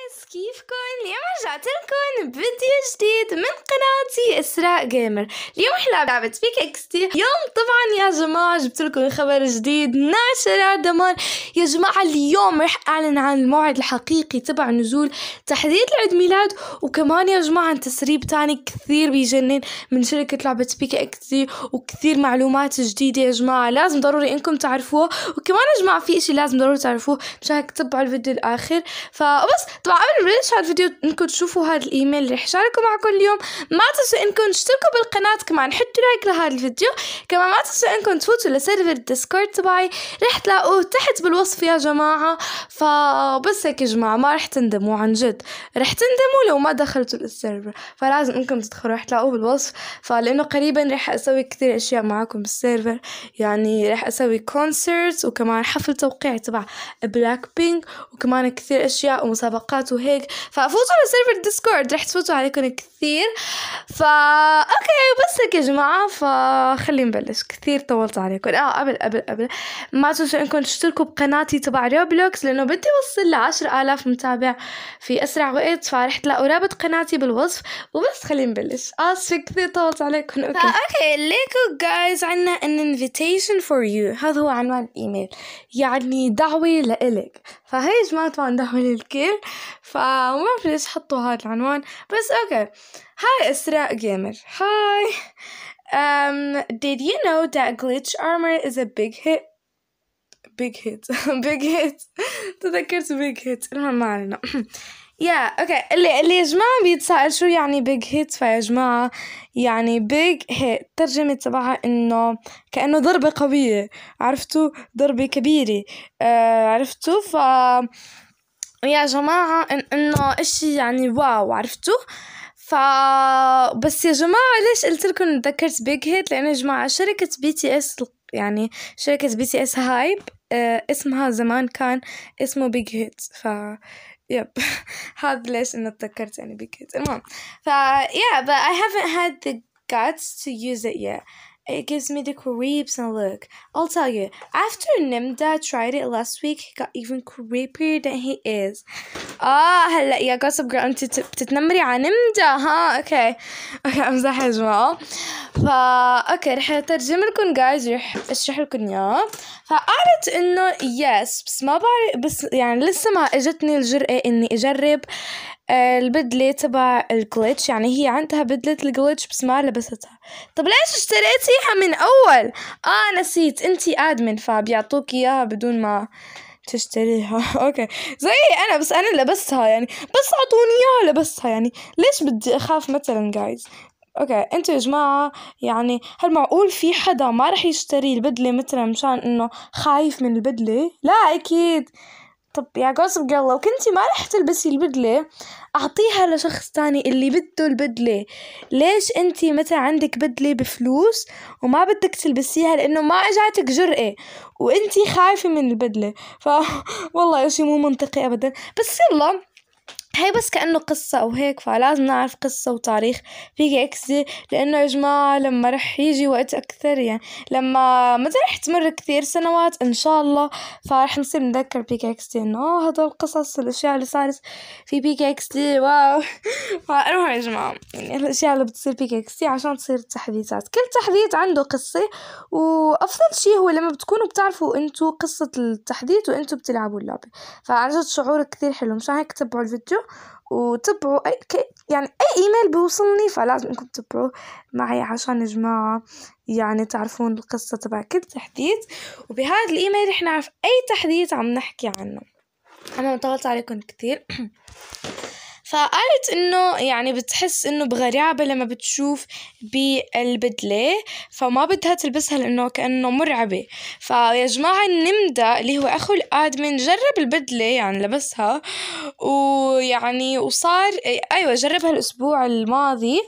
جايز كيفكم اليوم رجعت لكم بفيديو جديد من قناتي اسراء جيمر اليوم احنا لعبة بيك اكس تي اليوم طبعا يا جماعة جبت لكم خبر جديد ناشر دمار يا جماعة اليوم رح اعلن عن الموعد الحقيقي تبع نزول تحديد العيد ميلاد وكمان يا جماعة عن تسريب تاني كثير بيجنن من شركة لعبة بيك اكس تي وكثير معلومات جديدة يا جماعة لازم ضروري انكم تعرفوها وكمان يا جماعة في اشي لازم ضروري تعرفوه مشان هيك تتبعوا الفيديو الاخر فبس طبعا قبل ما نبلش هالفيديو الفيديو انكم تشوفوا هذا الايميل اللي رح شاركه معكم اليوم ما تنسوا انكم تشتركوا بالقناه كمان حطوا لايك لهذا الفيديو كمان ما تنسوا انكم تفوتوا لسيرفر الديسكورد تبعي رح تلاقوه تحت بالوصف يا جماعه فبس هيك يا جماعه ما رح تندموا عن جد رح تندموا لو ما دخلتوا السيرفر فلازم انكم تدخلوا رح تلاقوه بالوصف فلانه قريبا رح اسوي كثير اشياء معكم بالسيرفر يعني رح اسوي كونسرت وكمان حفل توقيع تبع بلاك بينك وكمان كثير اشياء ومسابقات جروبات وهيك ففوتوا على سيرفر الديسكورد رح تفوتوا عليكم كثير فا اوكي بس هيك يا جماعه فخلي نبلش كثير طولت عليكم اه قبل قبل قبل ما تنسوا انكم تشتركوا بقناتي تبع روبلوكس لانه بدي اوصل ل 10000 متابع في اسرع وقت فرح تلاقوا رابط قناتي بالوصف وبس خلينا نبلش اسفه كثير طولت عليكم اوكي آه، اوكي ليكو جايز عندنا ان انفيتيشن فور يو هذا هو عنوان الايميل يعني دعوه لإلك فهي يا جماعه طبعا دعوه للكل فما بعرف ليش حطوا هذا العنوان بس اوكي هاي اسراء جيمر هاي um did you know that glitch armor is a big hit big hit big hit تذكرت big hit المهم ما علينا يا اوكي اللي اللي يا جماعه بيتسال شو يعني بيج هيت فيا جماعه يعني بيج هيت ترجمه تبعها انه كانه ضربه قويه عرفتوا ضربه كبيره آه عرفتوا ف يا جماعة إن إنه إشي يعني واو عرفتوا ف بس يا جماعة ليش قلت لكم تذكرت بيج هيت لأن يا جماعة شركة بي تي إس يعني شركة بي تي إس هايب آه اسمها زمان كان اسمه بيج هيت ف يب هذا ليش انه تذكرت يعني بيج هيت المهم ف yeah but I haven't had the guts to use it yet it gives me the creeps and look. I'll tell you, after Nimda tried it last week, he got even creepier than he is. اه هلا يا gossip girl انت بتتنمري على نمدا ها اوكي اوكي امزح يا جماعة فا اوكي رح اترجم لكم جايز رح اشرح لكم اياه فقالت انه يس بس ما بعرف بس يعني لسه ما اجتني الجرأة اني اجرب البدلة تبع الجلتش يعني هي عندها بدلة الجلتش بس ما لبستها طب ليش اشتريتيها من أول؟ آه نسيت انتي آدمن فبيعطوك إياها بدون ما تشتريها اوكي زي انا بس انا لبستها يعني بس اعطوني اياها لبستها يعني ليش بدي اخاف مثلا جايز اوكي انتوا يا جماعه يعني هل معقول في حدا ما رح يشتري البدله مثلا مشان انه خايف من البدله لا اكيد طب يا قاسم قال لو كنتي ما رح تلبسي البدلة أعطيها لشخص تاني اللي بده البدلة ليش أنتي متى عندك بدلة بفلوس وما بدك تلبسيها لأنه ما إجعتك جرأة وأنتي خايفة من البدلة ف والله إشي مو منطقي أبدا بس يلا هي بس كأنه قصة أو هيك فلازم نعرف قصة وتاريخ في أكسي لأنه يا جماعة لما رح يجي وقت أكثر يعني لما متى رح تمر كثير سنوات إن شاء الله فرح نصير نذكر بيك أكسي إنه آه هدول القصص الأشياء اللي صارت في بيك أكسي واو فأروح يا جماعة يعني الأشياء اللي بتصير بيك أكسي عشان تصير التحديثات كل تحديث عنده قصة وأفضل شي هو لما بتكونوا بتعرفوا أنتوا قصة التحديث وأنتوا بتلعبوا اللعبة فعن جد شعور كثير حلو مشان هيك تبعوا الفيديو وتبعوا أي ك... يعني أي إيميل بيوصلني فلازم إنكم تبعوا معي عشان يا جماعة يعني تعرفون القصة تبع كل تحديث وبهذا الإيميل رح نعرف أي تحديث عم نحكي عنه أنا طولت عليكم كتير فقالت إنه يعني بتحس إنه بغرابة لما بتشوف بالبدلة فما بدها تلبسها لأنه كأنه مرعبة فيا جماعة النمدة اللي هو أخو الآدمن جرب البدلة يعني لبسها ويعني وصار أيوة جربها الأسبوع الماضي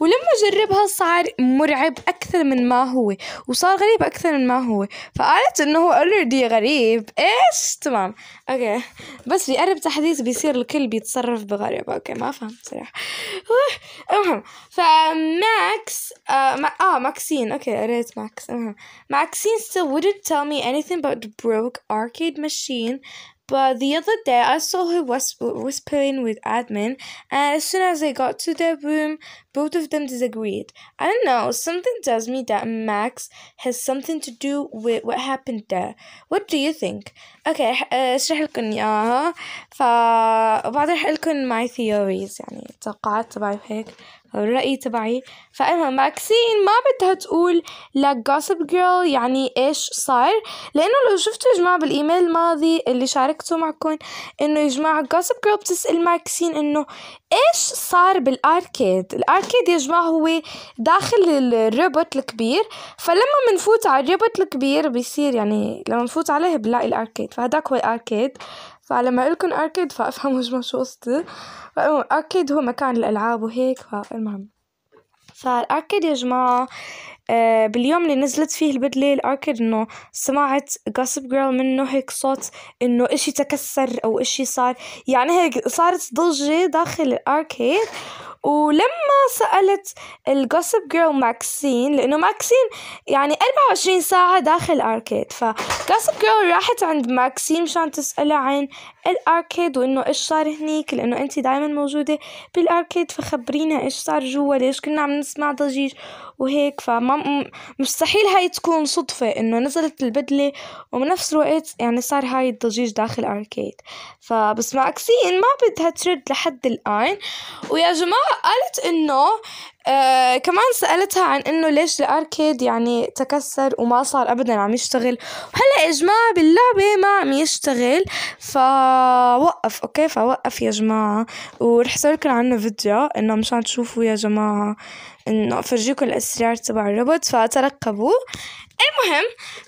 ولما جربها صار مرعب أكثر من ما هو وصار غريب أكثر من ما هو فقالت إنه هو أوريدي غريب إيش تمام أوكي بس في قرب تحديث بيصير الكل بيتصرف بغريب أوكي ما فهمت صراحة المهم فماكس آه, آه ماكسين أوكي قريت ماكس المهم ماكسين still wouldn't tell me anything about the broke arcade machine But the other day, I saw her whisp- whispering with admin, and as soon as I got to their room, Both of them disagreed. I don't know, something tells me that Max has something to do with what happened there. What do you think? Okay, uh, اشرح لكم اياها فبعد احكي لكم my theories يعني التوقعات تبعي وهيك او الرأي تبعي فالمهم ماكسين ما بدها تقول لا gossip girl يعني ايش صار لانه لو شفتوا يا جماعة بالايميل الماضي اللي شاركته معكم انه يا جماعة gossip girl بتسأل ماكسين انه ايش صار بالاركيد الاركيد يا جماعه هو داخل الروبوت الكبير فلما بنفوت على الروبوت الكبير بيصير يعني لما نفوت عليه بنلاقي الاركيد فهداك هو الاركيد فلما اقول لكم اركيد فافهموا جماعه شو قصتي اركيد هو مكان الالعاب وهيك فالمهم فالاركيد يا جماعه آه، باليوم اللي نزلت فيه البدلة الأركيد إنه سمعت Gossip جيرل منه هيك صوت إنه إشي تكسر أو إشي صار يعني هيك صارت ضجة داخل الأركيد ولما سألت الجوسب جيرل ماكسين لأنه ماكسين يعني 24 ساعة داخل أركيد فجوسب جيرل راحت عند ماكسين مشان تسألها عن الأركيد وإنه إيش صار هنيك لأنه أنت دايما موجودة بالأركيد فخبرينا إيش صار جوا ليش كنا عم نسمع ضجيج وهيك فما مستحيل هاي تكون صدفة إنه نزلت البدلة وبنفس الوقت يعني صار هاي الضجيج داخل أركيد فبس ماكسين ما بدها ترد لحد الآن ويا جماعة قالت إنه آه كمان سألتها عن إنه ليش الأركيد يعني تكسر وما صار أبدا عم يشتغل وهلا يا جماعة باللعبة ما عم يشتغل فوقف أوكي فوقف يا جماعة ورح أسوي لكم عنه فيديو إنه مشان تشوفوا يا جماعة إنه أفرجيكم الأسرار تبع الروبوت فترقبوه المهم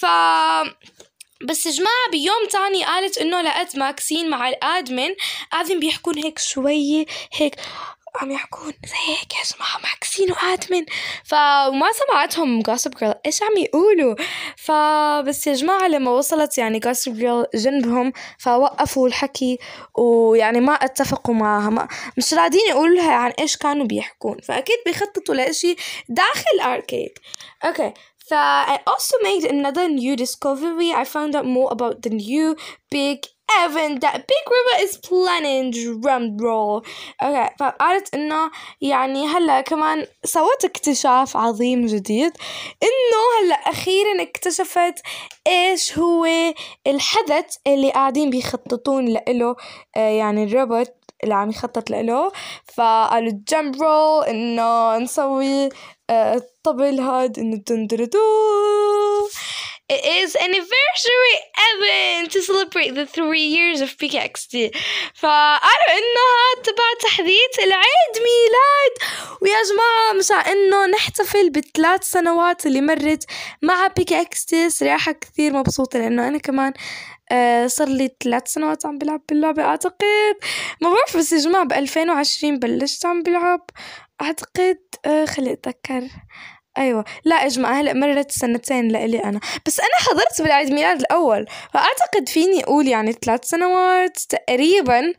ف بس جماعة بيوم تاني قالت انه لقيت ماكسين مع الادمن ادمن بيحكون هيك شوي هيك عم يحكون زي هيك يا جماعة عاكسين وآدمين فما سمعتهم جاسب جيرل ايش عم يقولوا فبس يا جماعة لما وصلت يعني جاسب جيرل جنبهم فوقفوا الحكي ويعني ما اتفقوا معها ما مش راضين يقولوا لها عن ايش كانوا بيحكون فأكيد بيخططوا لإشي داخل أركيد اوكي okay. I also made another new discovery. I found out more about the new big Evan that big river is planning drum roll okay فقالت انه يعني هلا كمان سوت اكتشاف عظيم جديد انه هلا اخيرا اكتشفت ايش هو الحدث اللي قاعدين بيخططون له آه، يعني الروبوت اللي عم يخطط له فقالوا جمب رول انه نسوي الطبل آه، هاد انه دندردو It is anniversary event to celebrate the three years of PKXD فقالوا انها تبع تحديث العيد ميلاد ويا جماعة مشان انه نحتفل بالثلاث سنوات اللي مرت مع PKXT صراحة كثير مبسوطة لانه انا كمان آه، صار لي ثلاث سنوات عم بلعب باللعبة أعتقد ما بعرف بس يا جماعة ب 2020 بلشت عم بلعب أعتقد آه، خلي أتذكر أيوة لا يا جماعة هلأ مرت سنتين لإلي أنا بس أنا حضرت بالعيد ميلاد الأول فأعتقد فيني أقول يعني ثلاث سنوات تقريبا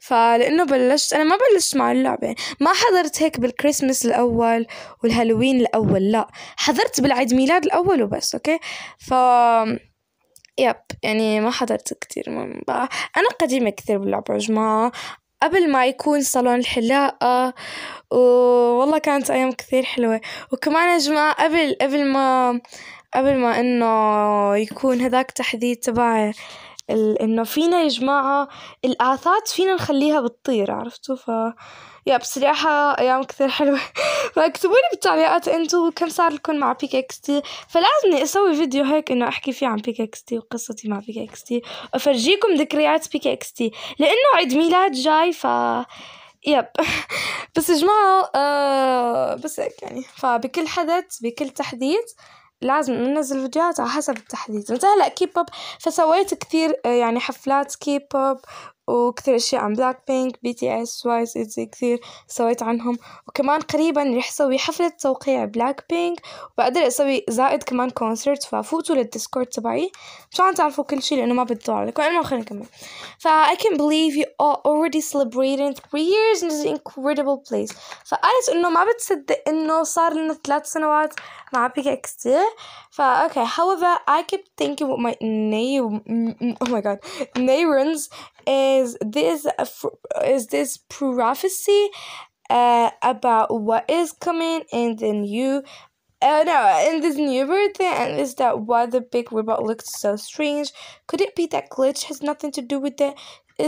فلأنه بلشت أنا ما بلشت مع اللعبة ما حضرت هيك بالكريسماس الأول والهالوين الأول لا حضرت بالعيد ميلاد الأول وبس أوكي ف يب يعني ما حضرت كتير من بقى. أنا قديمة كتير باللعبة يا جماعة قبل ما يكون صالون الحلاقة والله كانت أيام كثير حلوة وكمان يا جماعة قبل قبل ما قبل ما إنه يكون هذاك تحديد تبع إنه فينا يا جماعة الآثات فينا نخليها بتطير عرفتوا ف يا بصراحة أيام كثير حلوة فاكتبوا لي بالتعليقات انتو كم صار لكم مع بيك اكس تي فلازم اسوي فيديو هيك انه احكي فيه عن بيك اكس تي وقصتي مع بيك اكس تي وافرجيكم ذكريات بيك اكس تي لانه عيد ميلاد جاي ف يب بس يا جماعة آه بس هيك يعني فبكل حدث بكل تحديث لازم ننزل فيديوهات على حسب التحديث انت هلا كيبوب فسويت كثير آه، يعني حفلات كيبوب وكثير أشياء عن بلاك بينك بي تي اس وايز كثير سويت عنهم وكمان قريبا رح اسوي حفلة توقيع بلاك بينك وبقدر أسوي زائد كمان كونسرت ففوتوا للديسكورد تبعي مشان تعرفوا كل شيء لأنه ما بتضيعوا لكم المهم خلينا نكمل ف I can't believe you are already celebrating three years in this incredible place فقالت إنه ما بتصدق إنه صار لنا ثلاث سنوات مع بيك إكس تي فا اوكي however I keep thinking what my nay oh my god nayrons is this uh, is this prophecy uh, about what is coming in the new uh, no, in this new birthday, and is that why the big robot looks so strange? Could it be that glitch has nothing to do with it?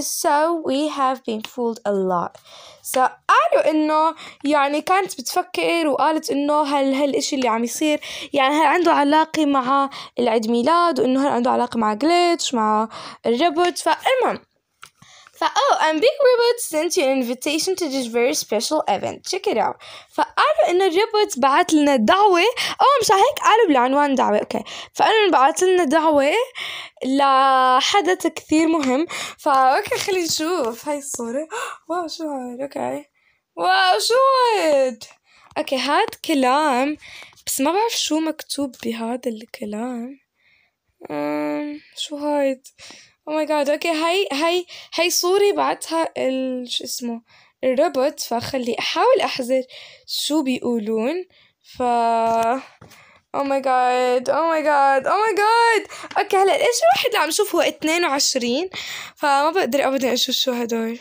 so, we have been fooled a lot. So قالوا انه يعني كانت بتفكر وقالت انه هل هالشيء اللي عم يصير يعني هل عنده علاقة مع العيد ميلاد وانه هل عنده علاقة مع جليتش مع الربط فالمهم فاو I'm oh, big روبوت sent you انفيتيشن invitation to this very special event check it out فقالوا انه الروبوت بعت لنا دعوة أو مش هيك قالوا بالعنوان دعوة أوكي فقالوا بعت لنا دعوة لحدث كثير مهم فا أوكي خلينا نشوف هاي الصورة واو شو هاد أوكي واو شو هاد أوكي هاد كلام بس ما بعرف شو مكتوب بهذا الكلام أم شو هاد او ماي جاد اوكي هاي هاي هاي صورة بعتها ال... شو اسمه الروبوت فخلي احاول احذر شو بيقولون ف او ماي جاد او ماي جاد او ماي جاد اوكي هلا ايش الواحد اللي عم شوفه هو 22 فما بقدر ابدا اشوف شو هدول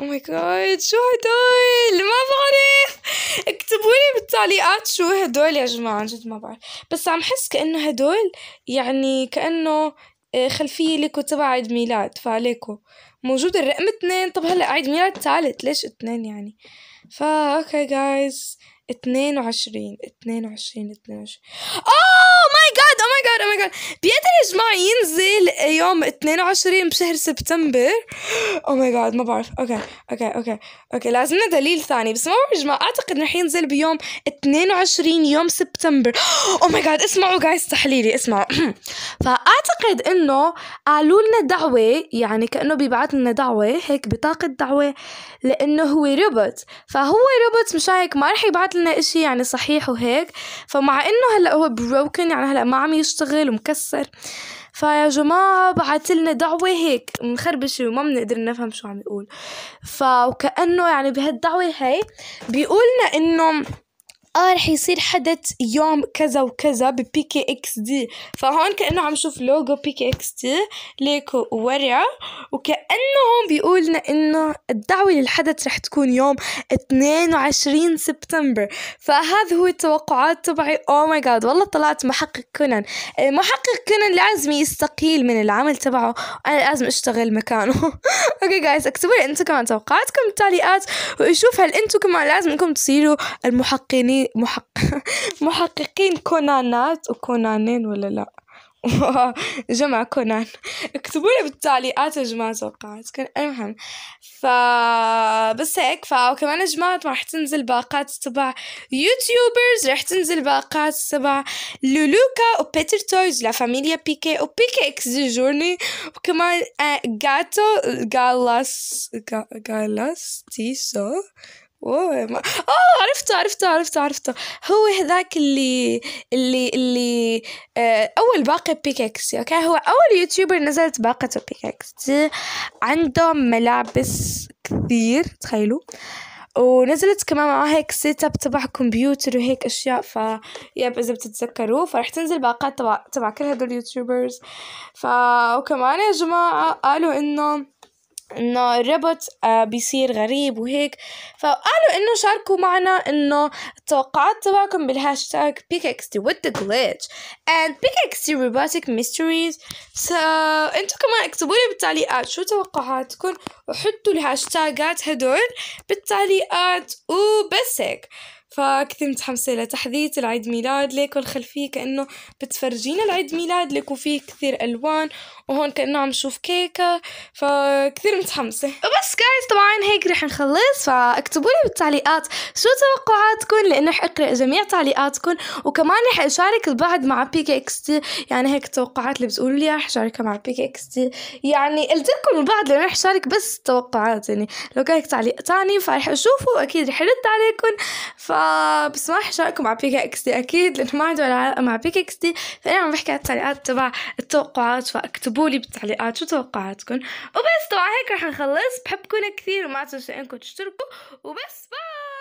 او ماي جاد شو هدول ما بعرف اكتبوا لي بالتعليقات شو هدول يا جماعه عن جد ما بعرف بس عم حس كانه هدول يعني كانه آه، خلفية لكم تبع عيد ميلاد فعليكم موجود الرقم اثنين طب هلا عيد ميلاد ثالث ليش اثنين يعني فا اوكي جايز اثنين وعشرين اثنين وعشرين اثنين وعشرين آه جاد او ماي جاد او ماي جاد بيقدر يا جماعه ينزل يوم 22 بشهر سبتمبر او ماي جاد ما بعرف اوكي اوكي اوكي اوكي لازمنا دليل ثاني بس ما بعرف يا جماعه اعتقد رح ينزل بيوم 22 يوم سبتمبر او ماي جاد اسمعوا جايز تحليلي اسمعوا فاعتقد انه قالوا لنا دعوه يعني كانه بيبعث لنا دعوه هيك بطاقه دعوه لانه هو روبوت فهو روبوت مش هيك ما رح يبعث لنا شيء يعني صحيح وهيك فمع انه هلا هو بروكن يعني هلا ما عم يشتغل ومكسر فيا جماعة بعتلنا دعوة هيك مخربشة وما بنقدر نفهم شو عم يقول فوكأنه يعني بهالدعوة هي بيقولنا إنه اه رح يصير حدث يوم كذا وكذا ببي كي اكس دي فهون كانه عم شوف لوجو بي كي اكس دي ليكو ورع وكانه هون انه الدعوه للحدث رح تكون يوم 22 سبتمبر فهذا هو التوقعات تبعي او ماي جاد والله طلعت محقق كونان إيه، محقق كونان لازم يستقيل من العمل تبعه انا لازم اشتغل مكانه اوكي جايز اكتبوا لي انتم كمان توقعاتكم بالتعليقات وشوف هل انتم كمان لازم انكم تصيروا المحققين محق... محققين كونانات وكونانين ولا لا جمع كونان اكتبوا لي بالتعليقات يا جماعة توقعات كان المهم ف بس هيك فكمان يا جماعة راح تنزل باقات تبع يوتيوبرز راح تنزل باقات تبع لولوكا وبيتر تويز لا فاميليا بيكي وبيكي اكس دي جورني وكمان آه، جاتو غالاس غالاس تيسو اوه ما... اه عرفته عرفته عرفته عرفته هو هذاك اللي اللي اللي آه، اول باقه بيكاكس اوكي هو اول يوتيوبر نزلت باقه بيكاكس عنده ملابس كثير تخيلوا ونزلت كمان معاه هيك سيت اب تبع كمبيوتر وهيك اشياء ف يب اذا بتتذكروه فرح تنزل باقات تبع تبع كل هدول اليوتيوبرز ف وكمان يا جماعه قالوا انه انه الربط آه، بيصير غريب وهيك فقالوا انه شاركوا معنا انه التوقعات تبعكم بالهاشتاج بيكاكستي with the glitch and بيكاكستي robotic mysteries so انتو كمان اكتبوا لي بالتعليقات شو توقعاتكم وحطوا الهاشتاجات هدول بالتعليقات وبس هيك فكثير متحمسة لتحديث العيد ميلاد ليك والخلفية كأنه بتفرجينا العيد ميلاد ليك وفيه كثير ألوان وهون كأنه عم نشوف كيكة فكثير متحمسة وبس جايز طبعا هيك رح نخلص فاكتبوا لي بالتعليقات شو توقعاتكم لأنه رح أقرأ جميع تعليقاتكم وكمان رح أشارك البعض مع كي إكس تي يعني هيك التوقعات اللي بتقولوا لي رح اشاركها مع كي إكس تي يعني قلت لكم البعض لأنه رح اشارك بس توقعات يعني لو كان هيك تعليق ثاني فرح أشوفه وأكيد رح أرد عليكم فبس ما رح أشاركه مع كي إكس تي أكيد لأنه ما عنده علاقة مع كي إكس تي فأنا عم بحكي على التعليقات تبع التوقعات فاكتبوا كتبوا لي بالتعليقات آه، شو توقعاتكم وبس طبعا هيك رح نخلص بحبكم كثير وما تنسوا انكم تشتركوا وبس باي